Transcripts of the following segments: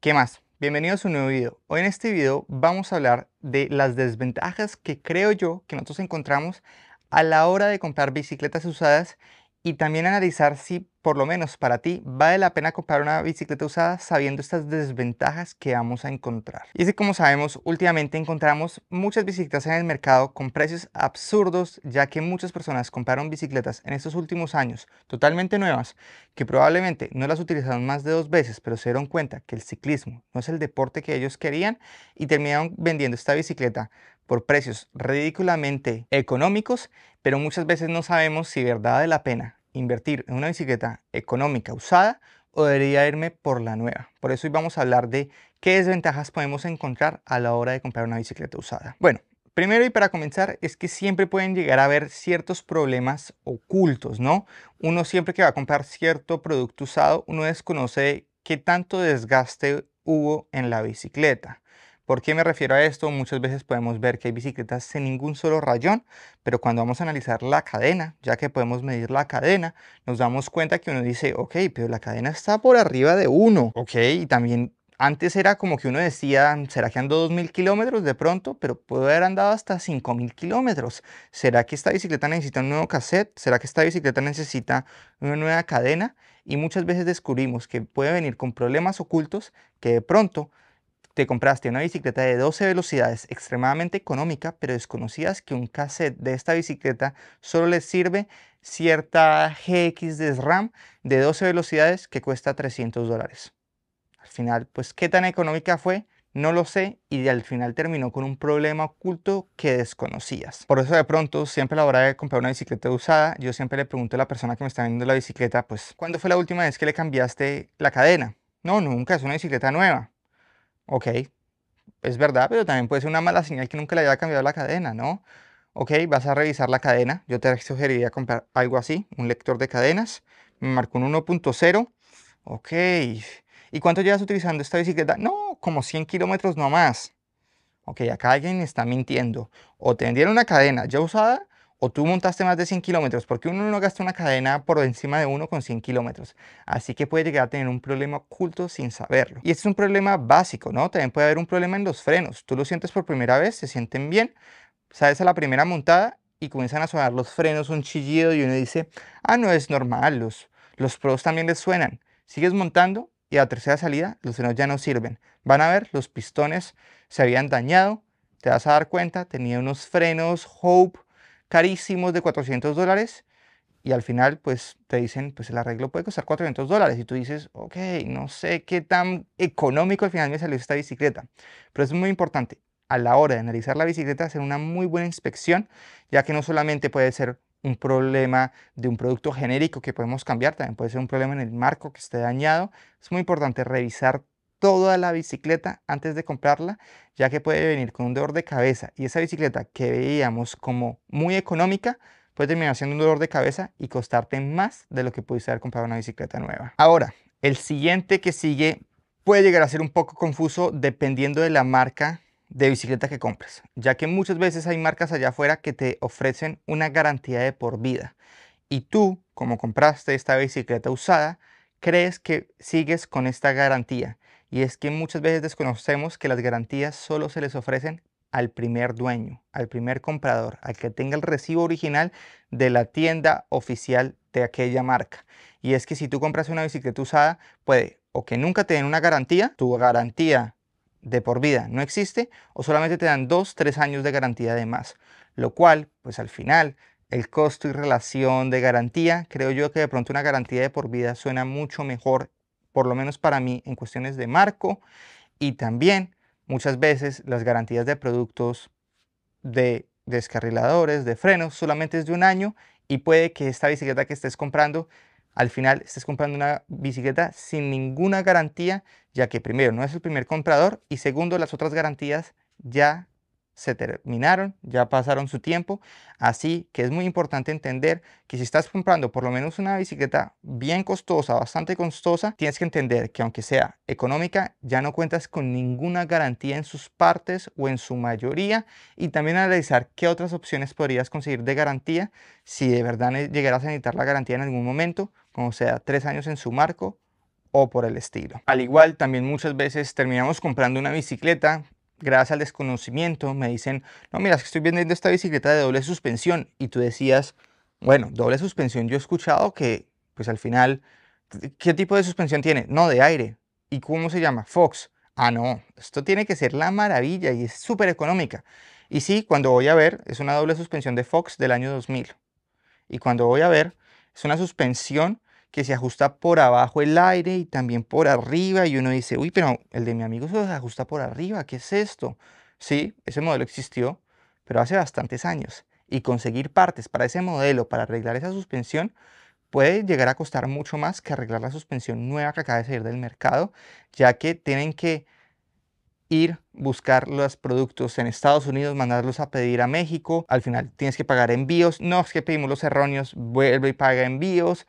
¿Qué más? Bienvenidos a un nuevo video. Hoy en este video vamos a hablar de las desventajas que creo yo que nosotros encontramos a la hora de comprar bicicletas usadas y también analizar si por lo menos para ti, vale la pena comprar una bicicleta usada sabiendo estas desventajas que vamos a encontrar. Y así como sabemos, últimamente encontramos muchas bicicletas en el mercado con precios absurdos, ya que muchas personas compraron bicicletas en estos últimos años totalmente nuevas, que probablemente no las utilizaron más de dos veces, pero se dieron cuenta que el ciclismo no es el deporte que ellos querían y terminaron vendiendo esta bicicleta por precios ridículamente económicos, pero muchas veces no sabemos si verdad vale la pena invertir en una bicicleta económica usada o debería irme por la nueva. Por eso hoy vamos a hablar de qué desventajas podemos encontrar a la hora de comprar una bicicleta usada. Bueno, primero y para comenzar es que siempre pueden llegar a haber ciertos problemas ocultos, ¿no? Uno siempre que va a comprar cierto producto usado, uno desconoce qué tanto desgaste hubo en la bicicleta. ¿Por qué me refiero a esto? Muchas veces podemos ver que hay bicicletas sin ningún solo rayón, pero cuando vamos a analizar la cadena, ya que podemos medir la cadena, nos damos cuenta que uno dice, ok, pero la cadena está por arriba de uno, ok, y también antes era como que uno decía, ¿será que ando 2.000 kilómetros de pronto? Pero puedo haber andado hasta 5.000 kilómetros. ¿Será que esta bicicleta necesita un nuevo cassette? ¿Será que esta bicicleta necesita una nueva cadena? Y muchas veces descubrimos que puede venir con problemas ocultos que de pronto te compraste una bicicleta de 12 velocidades extremadamente económica, pero desconocías que un cassette de esta bicicleta solo le sirve cierta GX de RAM de 12 velocidades que cuesta 300 dólares. Al final, pues, ¿qué tan económica fue? No lo sé y al final terminó con un problema oculto que desconocías. Por eso de pronto, siempre a la hora de comprar una bicicleta usada, yo siempre le pregunto a la persona que me está viendo la bicicleta, pues, ¿cuándo fue la última vez que le cambiaste la cadena? No, nunca, es una bicicleta nueva. Ok, es verdad, pero también puede ser una mala señal que nunca le haya cambiado la cadena, ¿no? Ok, vas a revisar la cadena. Yo te sugeriría comprar algo así, un lector de cadenas. Me marcó un 1.0. Ok. ¿Y cuánto llevas utilizando esta bicicleta? No, como 100 kilómetros no más. Ok, acá alguien está mintiendo. O tendría una cadena ya usada o tú montaste más de 100 kilómetros, porque uno no gasta una cadena por encima de uno con 100 kilómetros. Así que puede llegar a tener un problema oculto sin saberlo. Y este es un problema básico, ¿no? También puede haber un problema en los frenos. Tú lo sientes por primera vez, se sienten bien, sales a la primera montada y comienzan a sonar los frenos, un chillido y uno dice, ah, no es normal, los, los pros también les suenan. Sigues montando y a la tercera salida los frenos ya no sirven. Van a ver, los pistones se habían dañado, te vas a dar cuenta, tenía unos frenos Hope carísimos de 400 dólares y al final pues te dicen, pues el arreglo puede costar 400 dólares y tú dices, ok, no sé qué tan económico al final me salió esta bicicleta. Pero es muy importante a la hora de analizar la bicicleta hacer una muy buena inspección, ya que no solamente puede ser un problema de un producto genérico que podemos cambiar, también puede ser un problema en el marco que esté dañado. Es muy importante revisar toda la bicicleta antes de comprarla, ya que puede venir con un dolor de cabeza y esa bicicleta que veíamos como muy económica puede terminar siendo un dolor de cabeza y costarte más de lo que pudiste haber comprado una bicicleta nueva. Ahora, el siguiente que sigue puede llegar a ser un poco confuso dependiendo de la marca de bicicleta que compres, ya que muchas veces hay marcas allá afuera que te ofrecen una garantía de por vida. Y tú, como compraste esta bicicleta usada, crees que sigues con esta garantía y es que muchas veces desconocemos que las garantías solo se les ofrecen al primer dueño, al primer comprador, al que tenga el recibo original de la tienda oficial de aquella marca. Y es que si tú compras una bicicleta usada, puede o que nunca te den una garantía, tu garantía de por vida no existe, o solamente te dan dos, tres años de garantía de más, lo cual, pues al final, el costo y relación de garantía, creo yo que de pronto una garantía de por vida suena mucho mejor por lo menos para mí, en cuestiones de marco y también muchas veces las garantías de productos de descarriladores, de frenos, solamente es de un año y puede que esta bicicleta que estés comprando, al final estés comprando una bicicleta sin ninguna garantía, ya que primero no es el primer comprador y segundo las otras garantías ya se terminaron, ya pasaron su tiempo, así que es muy importante entender que si estás comprando por lo menos una bicicleta bien costosa, bastante costosa, tienes que entender que aunque sea económica, ya no cuentas con ninguna garantía en sus partes o en su mayoría y también analizar qué otras opciones podrías conseguir de garantía si de verdad llegarás a necesitar la garantía en algún momento, como sea tres años en su marco o por el estilo. Al igual, también muchas veces terminamos comprando una bicicleta gracias al desconocimiento, me dicen, no, mira, que estoy vendiendo esta bicicleta de doble suspensión. Y tú decías, bueno, doble suspensión, yo he escuchado que, pues al final, ¿qué tipo de suspensión tiene? No, de aire. ¿Y cómo se llama? Fox. Ah, no, esto tiene que ser la maravilla y es súper económica. Y sí, cuando voy a ver, es una doble suspensión de Fox del año 2000. Y cuando voy a ver, es una suspensión que se ajusta por abajo el aire y también por arriba. Y uno dice, uy, pero el de mi amigo se ajusta por arriba, ¿qué es esto? Sí, ese modelo existió, pero hace bastantes años. Y conseguir partes para ese modelo, para arreglar esa suspensión, puede llegar a costar mucho más que arreglar la suspensión nueva que acaba de salir del mercado, ya que tienen que ir, buscar los productos en Estados Unidos, mandarlos a pedir a México. Al final tienes que pagar envíos. No, es que pedimos los erróneos, vuelve y paga envíos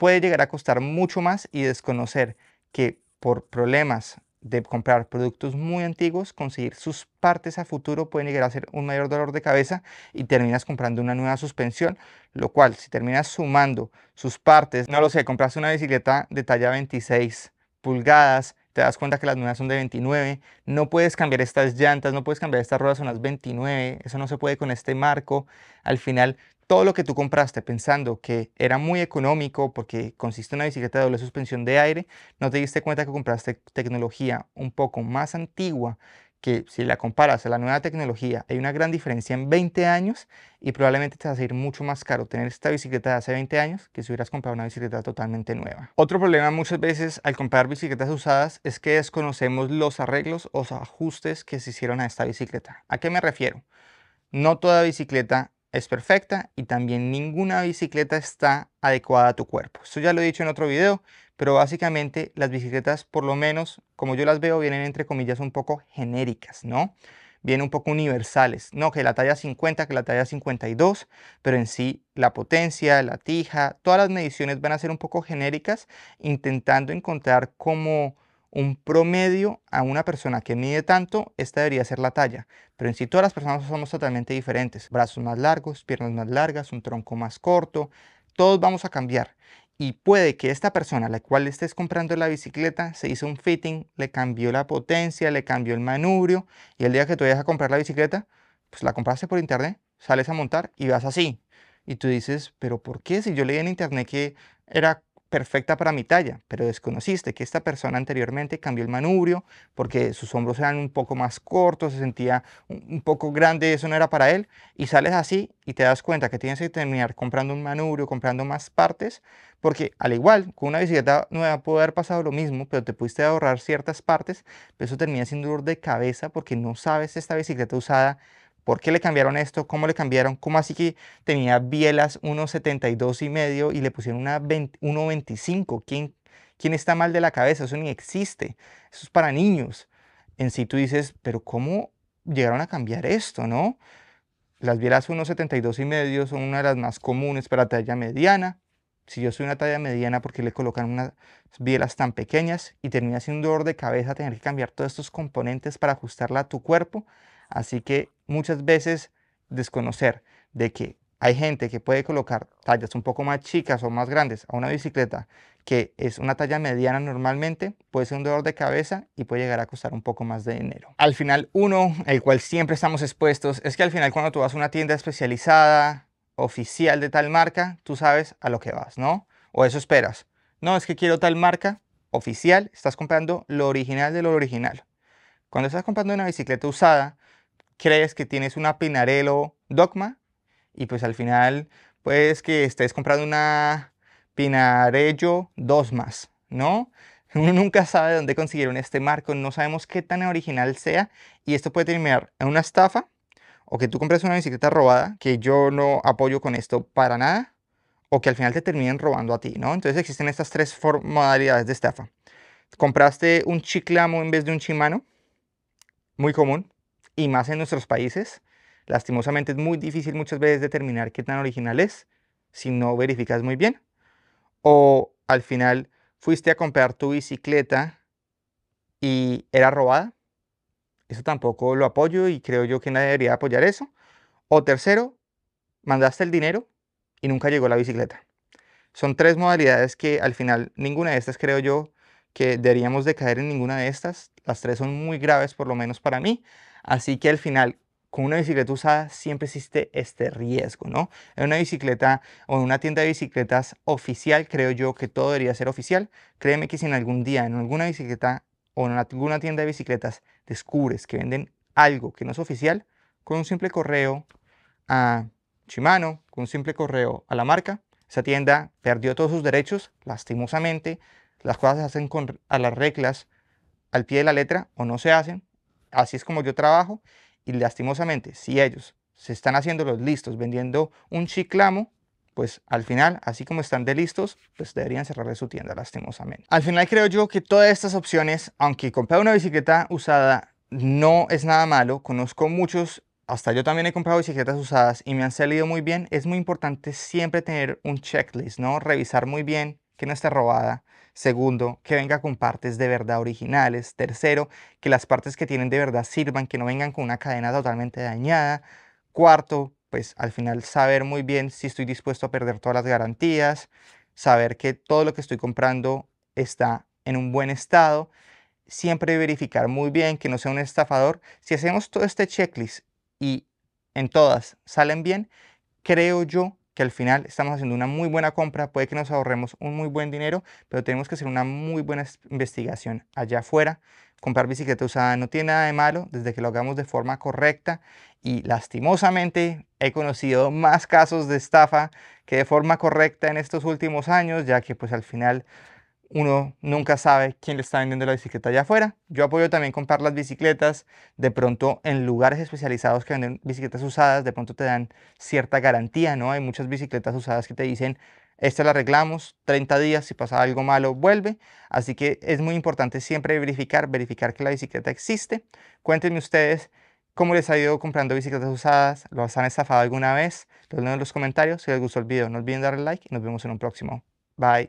puede llegar a costar mucho más y desconocer que por problemas de comprar productos muy antiguos, conseguir sus partes a futuro puede llegar a ser un mayor dolor de cabeza y terminas comprando una nueva suspensión, lo cual si terminas sumando sus partes, no lo sé, compras una bicicleta de talla 26 pulgadas, te das cuenta que las nuevas son de 29, no puedes cambiar estas llantas, no puedes cambiar estas ruedas, son las 29, eso no se puede con este marco, al final todo lo que tú compraste pensando que era muy económico porque consiste en una bicicleta de doble suspensión de aire, no te diste cuenta que compraste tecnología un poco más antigua que si la comparas a la nueva tecnología, hay una gran diferencia en 20 años y probablemente te va a salir mucho más caro tener esta bicicleta de hace 20 años que si hubieras comprado una bicicleta totalmente nueva. Otro problema muchas veces al comprar bicicletas usadas es que desconocemos los arreglos o ajustes que se hicieron a esta bicicleta. ¿A qué me refiero? No toda bicicleta es perfecta y también ninguna bicicleta está adecuada a tu cuerpo. Esto ya lo he dicho en otro video, pero básicamente las bicicletas, por lo menos como yo las veo, vienen entre comillas un poco genéricas, ¿no? Vienen un poco universales, no que la talla 50, que la talla 52, pero en sí la potencia, la tija, todas las mediciones van a ser un poco genéricas, intentando encontrar cómo un promedio a una persona que mide tanto, esta debería ser la talla. Pero en sí todas las personas somos totalmente diferentes. Brazos más largos, piernas más largas, un tronco más corto. Todos vamos a cambiar. Y puede que esta persona a la cual estés comprando la bicicleta se hizo un fitting, le cambió la potencia, le cambió el manubrio. Y el día que tú vayas a comprar la bicicleta, pues la compraste por internet, sales a montar y vas así. Y tú dices, pero ¿por qué si yo leí en internet que era perfecta para mi talla, pero desconociste que esta persona anteriormente cambió el manubrio porque sus hombros eran un poco más cortos, se sentía un poco grande, eso no era para él, y sales así y te das cuenta que tienes que terminar comprando un manubrio, comprando más partes, porque al igual, con una bicicleta nueva puede haber pasado lo mismo, pero te pudiste ahorrar ciertas partes, pero eso termina siendo dolor de cabeza porque no sabes esta bicicleta usada ¿Por qué le cambiaron esto? ¿Cómo le cambiaron? ¿Cómo así que tenía bielas 1,72 y medio y le pusieron una 1,25? ¿Quién, ¿Quién está mal de la cabeza? Eso ni existe. Eso es para niños. En sí tú dices, pero ¿cómo llegaron a cambiar esto, no? Las bielas 1,72 y medio son una de las más comunes para talla mediana. Si yo soy una talla mediana, ¿por qué le colocan unas bielas tan pequeñas? Y termina siendo un dolor de cabeza tener que cambiar todos estos componentes para ajustarla a tu cuerpo. Así que muchas veces desconocer de que hay gente que puede colocar tallas un poco más chicas o más grandes a una bicicleta que es una talla mediana normalmente, puede ser un dolor de cabeza y puede llegar a costar un poco más de dinero. Al final, uno, el cual siempre estamos expuestos, es que al final cuando tú vas a una tienda especializada, oficial de tal marca, tú sabes a lo que vas, ¿no? O eso esperas. No, es que quiero tal marca oficial, estás comprando lo original de lo original. Cuando estás comprando una bicicleta usada, crees que tienes una Pinarello Dogma y pues al final pues que estés comprando una Pinarello Dosmas, más, ¿no? Uno nunca sabe dónde consiguieron este marco, no sabemos qué tan original sea y esto puede terminar en una estafa o que tú compres una bicicleta robada, que yo no apoyo con esto para nada, o que al final te terminen robando a ti, ¿no? Entonces existen estas tres modalidades de estafa. Compraste un chiclamo en vez de un chimano, muy común y más en nuestros países, lastimosamente es muy difícil muchas veces determinar qué tan original es si no verificas muy bien. O al final fuiste a comprar tu bicicleta y era robada. Eso tampoco lo apoyo y creo yo que nadie debería apoyar eso. O tercero, mandaste el dinero y nunca llegó la bicicleta. Son tres modalidades que al final ninguna de estas creo yo que deberíamos de caer en ninguna de estas. Las tres son muy graves por lo menos para mí. Así que al final, con una bicicleta usada siempre existe este riesgo, ¿no? En una bicicleta o en una tienda de bicicletas oficial, creo yo que todo debería ser oficial. Créeme que si en algún día en alguna bicicleta o en alguna tienda de bicicletas descubres que venden algo que no es oficial, con un simple correo a Shimano, con un simple correo a la marca, esa tienda perdió todos sus derechos, lastimosamente, las cosas se hacen con, a las reglas al pie de la letra o no se hacen, así es como yo trabajo y lastimosamente, si ellos se están haciendo los listos vendiendo un chiclamo, pues al final, así como están de listos, pues deberían cerrarle su tienda lastimosamente. Al final creo yo que todas estas opciones, aunque comprar una bicicleta usada no es nada malo, conozco muchos hasta yo también he comprado bicicletas usadas y me han salido muy bien, es muy importante siempre tener un checklist, ¿no? Revisar muy bien que no esté robada. Segundo, que venga con partes de verdad originales. Tercero, que las partes que tienen de verdad sirvan, que no vengan con una cadena totalmente dañada. Cuarto, pues al final saber muy bien si estoy dispuesto a perder todas las garantías, saber que todo lo que estoy comprando está en un buen estado. Siempre verificar muy bien que no sea un estafador. Si hacemos todo este checklist y en todas salen bien, creo yo al final estamos haciendo una muy buena compra, puede que nos ahorremos un muy buen dinero, pero tenemos que hacer una muy buena investigación allá afuera. Comprar bicicleta usada no tiene nada de malo desde que lo hagamos de forma correcta y lastimosamente he conocido más casos de estafa que de forma correcta en estos últimos años, ya que pues al final uno nunca sabe quién le está vendiendo la bicicleta allá afuera. Yo apoyo también comprar las bicicletas. De pronto en lugares especializados que venden bicicletas usadas, de pronto te dan cierta garantía, ¿no? Hay muchas bicicletas usadas que te dicen, esta la arreglamos, 30 días, si pasa algo malo, vuelve. Así que es muy importante siempre verificar, verificar que la bicicleta existe. Cuéntenme ustedes cómo les ha ido comprando bicicletas usadas, los han estafado alguna vez. Los en los comentarios. Si les gustó el video, no olviden darle like y nos vemos en un próximo. Bye.